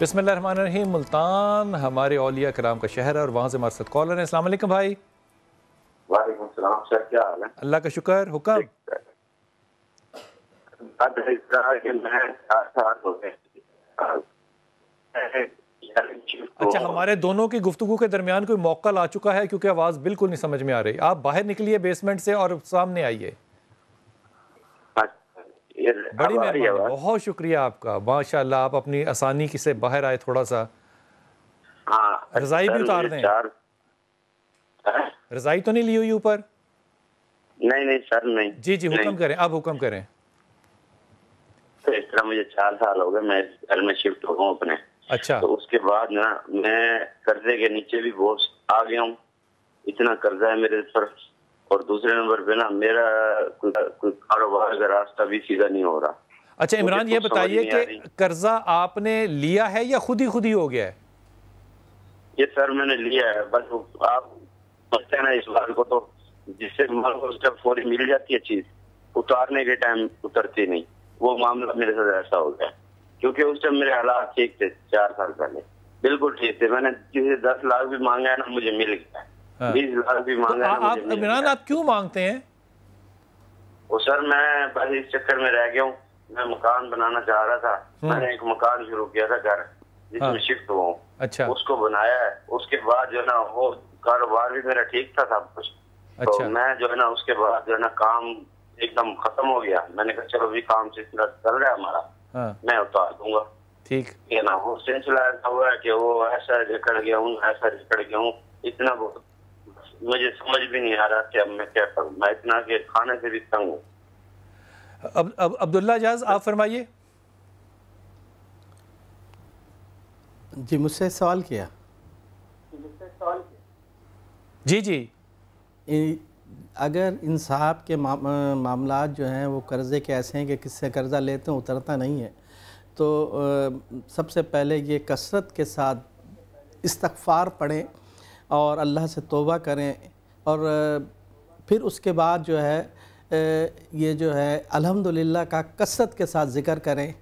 [SPEAKER 1] बिसमान रही मुल्तान हमारे औलिया कराम का शहर है और वहाँ से हमारे साथ कॉलर है असलम भाई अल्लाह का शुक्र हुक्म इसका अच्छा हमारे दोनों की गुफ्तु के दरमियान कोई मौका ला चुका है क्योंकि आवाज़ बिल्कुल नहीं समझ में आ रही आप बाहर निकलिए बेसमेंट से और सामने आइए
[SPEAKER 7] बड़ी मेहरबानी
[SPEAKER 1] बहुत शुक्रिया आपका माशाल्लाह आप अपनी आसानी किसे बाहर आए थोड़ा सा
[SPEAKER 7] हाँ, रजाई भी उतार दें
[SPEAKER 1] रजाई तो नहीं ली हुई ऊपर नहीं नहीं सर नहीं जी जी हुक्म करें आप हुक्म करें
[SPEAKER 7] तो इस तरह मुझे चार साल हो गए मैं घर में शिफ्ट हो गया अपने अच्छा तो उसके बाद ना मैं कर्जे के नीचे भी बहुत आ गया हूँ इतना कर्जा है मेरे पर और दूसरे नंबर पे ना मेरा कारोबार का रास्ता भी सीधा नहीं हो रहा अच्छा इमरान ये बताइए कि
[SPEAKER 1] कर्जा आपने लिया है या खुद ही खुद ही हो गया है
[SPEAKER 7] ये सर मैंने लिया है बस आप बचते ना इस बार को तो जिससे फौरी मिल जाती है चीज उतारने के टाइम उतरती नहीं वो मामला मेरे साथ ऐसा हो गया क्योंकि उस टाइम मेरे हालात ठीक थे चार साल पहले बिल्कुल ठीक थे मैंने किसी दस लाख भी मांगा है ना मुझे मिल गया हाँ। बीस लाख भी मांगा तो आप
[SPEAKER 1] इमरान आप क्यों मांगते हैं
[SPEAKER 7] वो सर मैं बस इस चक्कर में रह गया हूँ मैं मकान बनाना चाह रहा था हाँ। मैंने एक मकान शुरू किया था घर जिसमें शिफ्ट हाँ। हुआ अच्छा उसको बनाया है उसके बाद जो है ना वो कारोबार भी मेरा ठीक था सब कुछ तो अच्छा। तो मैं जो है ना उसके बाद जो है ना काम एकदम खत्म हो गया मैंने कहा चलो अभी काम से चल रहा है हमारा हाँ। मैं उतार दूंगा ठीक ये ना वो सिलसिला ऐसा हुआ कि वो ऐसा झकड़ गया हूँ ऐसा झकड़ गया हूँ इतना बहुत मुझे समझ भी नहीं आ रहा कि अब मैं क्या करूँ मैं इतना के खाने से भी तंग हूँ
[SPEAKER 1] अब अब अब्दुल्ला जहाज आप फरमाइए
[SPEAKER 4] जी मुझसे सवाल किया जी जी अगर इंसाफ के मामला जो हैं वो कर्ज़े के ऐसे हैं कि किससे कर्ज़ा लेते हैं उतरता नहीं है तो सबसे पहले ये कसरत के साथ इस्तफ़ार पढ़ें और अल्लाह से तोबा करें और फिर उसके बाद जो है ये जो है अल्हम्दुलिल्लाह का कसरत के साथ ज़िक्र करें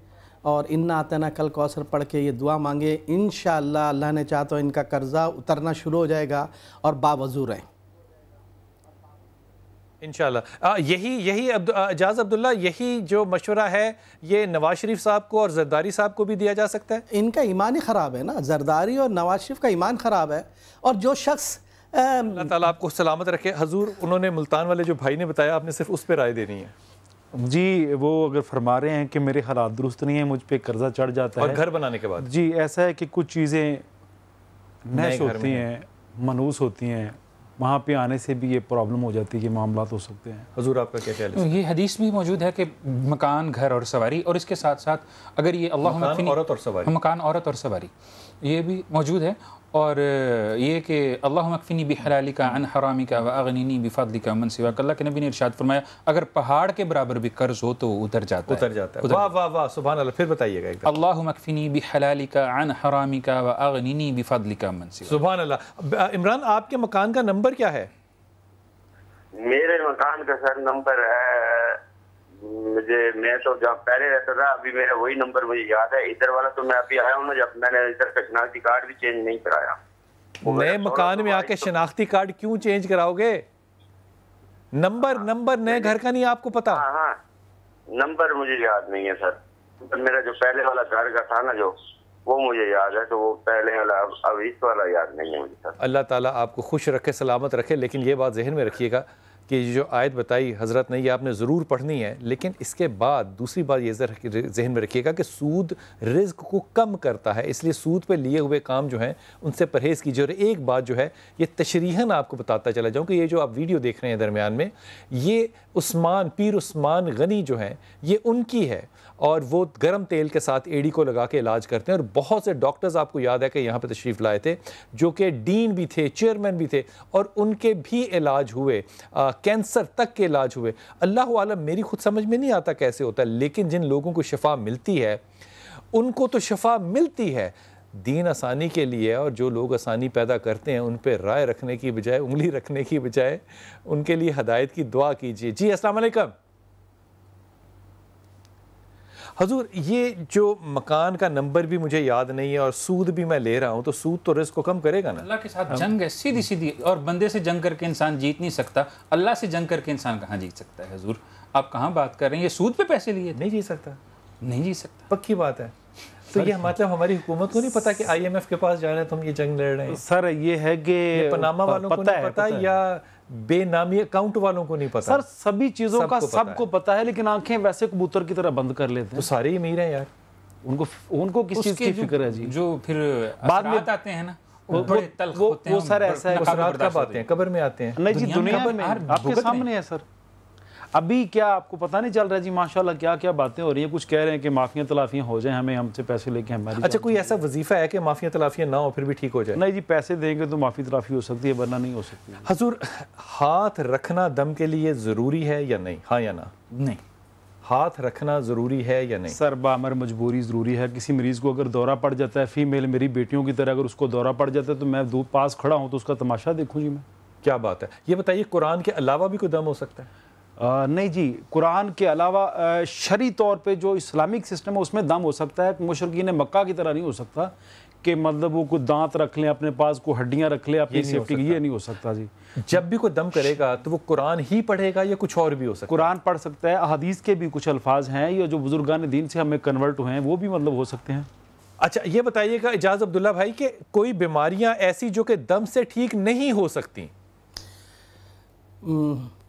[SPEAKER 4] और इन्ना आतना कल कौसर पढ़ के ये दुआ मांगे इन अल्लाह ने चाहा तो इनका कर्ज़ा उतरना शुरू हो जाएगा और बावजू रहें
[SPEAKER 1] इन यही यही एजाज अब्दुल्ला यही जो मशवरा है ये नवाज शरीफ साहब को और जरदारी साहब को भी दिया
[SPEAKER 4] जा सकता है इनका ईमान ही ख़राब है ना जरदारी और नवाज शरीफ का ईमान ख़राब है और जो शख्स अल्लाह
[SPEAKER 1] ताला आपको सलामत रखे हजूर उन्होंने मुल्तान वाले जो भाई ने बताया आपने सिर्फ उस पर राय देनी
[SPEAKER 5] है जी वो अगर फरमा रहे हैं कि मेरे हालात दुरुस्त नहीं है मुझ पर कर्जा चढ़ जाता है घर बनाने के बाद जी ऐसा है कि कुछ चीज़ें
[SPEAKER 1] नैश होती हैं
[SPEAKER 5] मनूस होती हैं वहाँ पे आने से भी ये प्रॉब्लम हो जाती है कि मामला हो सकते हैं हजूर आपका क्या ख्याल है
[SPEAKER 2] ये हदीस भी मौजूद है कि मकान घर और सवारी और इसके साथ साथ अगर ये अल्लाह औरत और सवारी मकान औरत और सवारी ये भी मौजूद है और ये कि अल्लाह मकफ़िनी भी हलाली का अन हरामी का व अगनी बिफादली का मन सिवा कल्ला के नबी ने इरशाद फरमाया अगर पहाड़ के बराबर भी कर्ज हो तो उतर जाता उतर जाता है वाह वाह वाह सुबह अल्लाह फिर बताइएगा अल्लाह मकफ़िनी भी हलाली का अन हरामी का व अगनी बिफादली का मन सिवा सुबह अल्लाह इमरान आपके मकान का नंबर क्या है
[SPEAKER 7] मेरे मकान का सर नंबर है मुझे मैं तो जहाँ पहले रहता था अभी मेरा वही नंबर मुझे याद है इधर वाला तो मैं अभी आया हूँ जब मैंने इधर का शनाख्ती कार्ड भी चेंज नहीं कराया
[SPEAKER 1] नए मकान में आके शनाख्ती कार्ड क्यों चेंज कराओगे नंबर नंबर हाँ, नए घर का नहीं आपको पता हाँ हाँ
[SPEAKER 7] नंबर मुझे याद नहीं है सर मतलब मेरा जो पहले वाला घर का था ना जो वो मुझे याद है तो वो पहले वाला अब इस वाला याद नहीं है मुझे सर
[SPEAKER 1] अल्लाह ताला आपको खुश रखे सलामत रखे लेकिन ये बात जहन में रखिएगा कि जो आयत बताई हज़रत ने ये आपने ज़रूर पढ़नी है लेकिन इसके बाद दूसरी बात ये जहन में रखिएगा कि सूद रिज्क को कम करता है इसलिए सूद पे लिए हुए काम जो हैं उनसे परहेज़ कीजिए और एक बात जो है ये तशरीहन आपको बताता चला जाऊँ कि ये जो आप वीडियो देख रहे हैं दरमियान में ये उस्मान पीर उस्मान गनी जो हैं ये उनकी है और वो गर्म तेल के साथ एडी को लगा के इलाज करते हैं और बहुत से डॉक्टर्स आपको याद है कि यहाँ पर तशरीफ़ लाए थे जो कि डीन भी थे चेयरमैन भी थे और उनके भी इलाज हुए कैंसर तक के इलाज हुए अल्लाह आलम मेरी खुद समझ में नहीं आता कैसे होता है लेकिन जिन लोगों को शफा मिलती है उनको तो शफा मिलती है दीन आसानी के लिए और जो लोग आसानी पैदा करते हैं उन पर राय रखने की बजाय उंगली रखने की बजाय उनके लिए हदायत की दुआ कीजिए जी असलकम हजूर ये जो मकान का नंबर
[SPEAKER 2] भी मुझे याद नहीं है और सूद भी मैं ले रहा हूँ तो सूद तो रिस्क को कम करेगा ना अल्लाह के साथ हाँ। जंग है सीधी सीधी और बंदे से जंग करके इंसान जीत नहीं सकता अल्लाह से जंग करके इंसान कहाँ जीत सकता है हजूर आप कहाँ बात कर रहे हैं ये सूद पे पैसे लिए नहीं जीत सकता नहीं जीत सकता पक्की बात है तो
[SPEAKER 4] ये
[SPEAKER 1] मतलब हमारी हुकूमत को नहीं पता कि आईएमएफ के पास जा रहे हैं तो हम ये जंग लड़ रहे हैं सर ये है कि पनामा वालों को पता या बेनामी अकाउंट वालों को नहीं पता सर सभी चीज़ों सब का सबको
[SPEAKER 5] पता, पता है लेकिन आंखें वैसे कबूतर की तरह बंद कर लेते तो हैं तो सारे ही अमीर हैं यार उनको उनको किस चीज़ की फिक्र है जी जो फिर बाद में
[SPEAKER 2] आते हैं ना वो वो, वो, वो सर ऐसा है
[SPEAKER 5] आते हैं कबर में
[SPEAKER 1] आते हैं नहीं जी दुनिया में आपके सामने है सर
[SPEAKER 5] अभी क्या आपको पता नहीं चल रहा जी माशाल्लाह क्या क्या बातें हो रही है कुछ कह रहे हैं कि माफियाँ तलाफियाँ हो जाएं हमें हमसे पैसे लेके हमारी
[SPEAKER 1] अच्छा कोई ऐसा वजीफा है कि माफियाँ तलाफियाँ ना हो फिर भी ठीक हो जाए नहीं जी पैसे देंगे तो माफ़ी तलाफी हो सकती है वरना नहीं हो सकती हजूर हाथ रखना दम के लिए ज़रूरी है या नहीं हाँ या ना नहीं हाथ रखना ज़रूरी है या नहीं सर बामर मजबूरी ज़रूरी है किसी मरीज़ को
[SPEAKER 5] अगर दौरा पड़ जाता है फीमेल मेरी बेटियों की तरह अगर उसको दौरा पड़ जाता है तो मैं दो पास खड़ा हूँ तो उसका तमाशा देखूँ जी मैं क्या बात है ये बताइए कुरान के अलावा भी कोई दम हो सकता है आ, नहीं जी कुरान के अलावा शरी तौर पे जो इस्लामिक सिस्टम है उसमें दम हो सकता है मुशरकिन मक्का की तरह नहीं हो सकता कि मतलब वो कोई दांत रख लें अपने पास को हड्डियां रख लें अपनी सेफ्टी ये नहीं हो सकता जी जब भी कोई दम करेगा तो वो कुरान ही पढ़ेगा या कुछ और भी हो सकता कुरान पढ़ सकता है अहदीस के भी कुछ अल्फाज हैं या जो बुजुर्गान दीन से हमें कन्वर्ट हुए हैं वो भी मतलब हो सकते हैं
[SPEAKER 1] अच्छा ये बताइएगा एजाज अब्दुल्ला भाई कि कोई बीमारियां ऐसी जो कि दम से ठीक नहीं हो सकती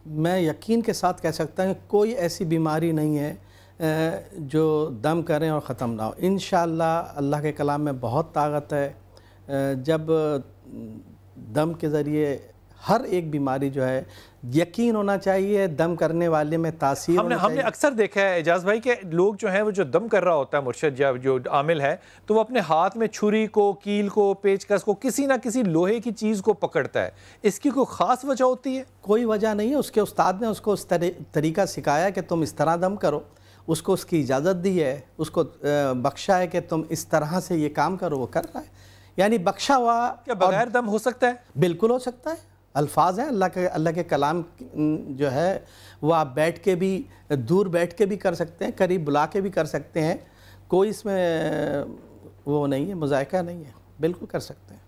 [SPEAKER 4] मैं यकीन के साथ कह सकता हूँ कोई ऐसी बीमारी नहीं है जो दम करें और ख़त्म ना हो इन अल्लाह के कलाम में बहुत ताकत है जब दम के ज़रिए हर एक बीमारी जो है यकीन होना चाहिए दम करने वाले में तासीर हमने हमने
[SPEAKER 1] अक्सर देखा है एजाज भाई के लोग जो हैं वो जो दम कर रहा होता है मुर्शद या जो आमिल है तो वो अपने हाथ में छुरी को कील को पेचकस को किसी ना किसी लोहे की चीज़ को पकड़ता है
[SPEAKER 4] इसकी कोई ख़ास वजह होती है कोई वजह नहीं है उसके उस्ताद ने उसको उस तरीका सिखाया कि तुम इस तरह दम करो उसको उसकी इजाज़त दी है उसको बख्शा है कि तुम इस तरह से ये काम करो वो कर रहा है यानी बख्शा हुआ बगैर दम हो सकता है बिल्कुल हो सकता है अल्फाज हैं अल्लाह के अल्लाह के कलाम जो है वो आप बैठ के भी दूर बैठ के भी कर सकते हैं करीब बुला के भी कर सकते हैं कोई इसमें वो नहीं है मुजायका नहीं है बिल्कुल कर सकते हैं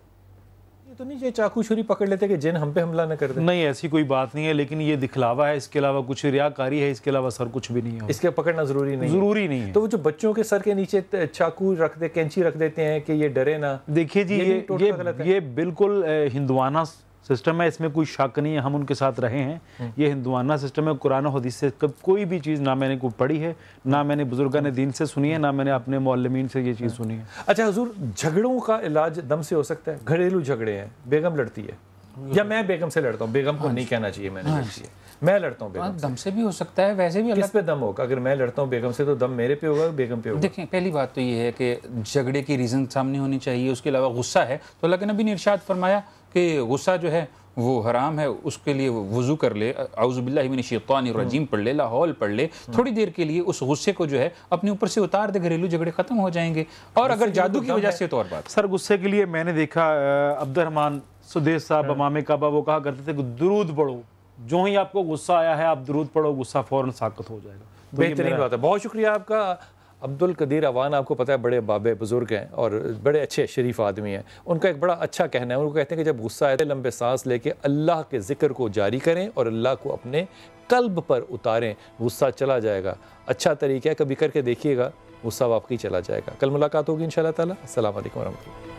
[SPEAKER 4] ये तो नहीं ये चाकू छुरी पकड़ लेते कि जिन हम पे हमला ना कर दे
[SPEAKER 5] नहीं ऐसी कोई बात नहीं है लेकिन ये दिखलावा है इसके अलावा कुछ रियाकारी है इसके
[SPEAKER 1] अलावा सर कुछ भी नहीं है इसके पकड़ना ज़रूरी नहीं ज़रूरी नहीं है तो वो जो बच्चों के सर के नीचे चाकू रख दे कैंची रख देते हैं कि ये डरे ना देखिए जी ये ये, ये बिल्कुल हिंदवाना
[SPEAKER 5] सिस्टम है इसमें कोई शक नहीं है हम उनके साथ रहे हैं ये हिंदुआना सिस्टम है कुरान हदीस से कोई भी चीज़ ना मैंने कोई पढ़ी है ना मैंने बुजुर्गान ने दीन से सुनी है ना मैंने अपने मौलमीन से ये चीज़ सुनी
[SPEAKER 1] है अच्छा हजूर झगड़ों का इलाज दम से हो सकता है घरेलू झगड़े हैं बेगम लड़ती है या मैं बेगम से लड़ता हूँ बेगम को नहीं कहना चाहिए मैंने हाँ मैं लड़ता हूँ बेगम हाँ,
[SPEAKER 2] दम से भी हो सकता है वैसे
[SPEAKER 1] भी किस पे दम होगा अगर मैं लड़ता हूँ बेगम से तो दम मेरे पे होगा बेगम पे होगा
[SPEAKER 2] देखिए पहली बात तो ये है कि झगड़े की रीज़न सामने होनी चाहिए उसके अलावा गुस्सा है तो अल्लाह के नबी ने इर्शाद फरमाया कि गुस्सा जो है वो हराम है उसके लिए वज़ू कर ले आउज़बिल्लिन शैतानरजीम पढ़ ले लाहौल पढ़ ले थोड़ी देर के लिए उस गुस्से को जो है अपने ऊपर से उतार दे घरेलू झगड़े ख़त्म हो जाएंगे और अगर जादू की वजह से तो और बात सर गुस्से के लिए मैंने देखा अब्दरहमान सुदेश साहब हाँ। अमाम
[SPEAKER 1] काबा वो कहा करते थे कि दरूद पढ़ो जो ही आपको गुस्सा आया है आप दरूद पढ़ो गुस्सा फ़ौरन साकत हो जाएगा तो बेहतरीन बात है बहुत शुक्रिया आपका अब्दुल कदीर अवान आपको पता है बड़े बाबे बुज़ुर्ग हैं और बड़े अच्छे शरीफ आदमी हैं उनका एक बड़ा अच्छा कहना है उनको कहते हैं कि जब गुस्सा आए लंबे सांस लेके अल्लाह के ज़िक्र को जारी करें और अल्लाह को अपने कल्ब पर उतारें गुस्सा चला जाएगा अच्छा तरीका है कभी करके देखिएगा गुस्सा वापकी चला जाएगा कल मुलाकात होगी इन शाला तला वरह वरहमल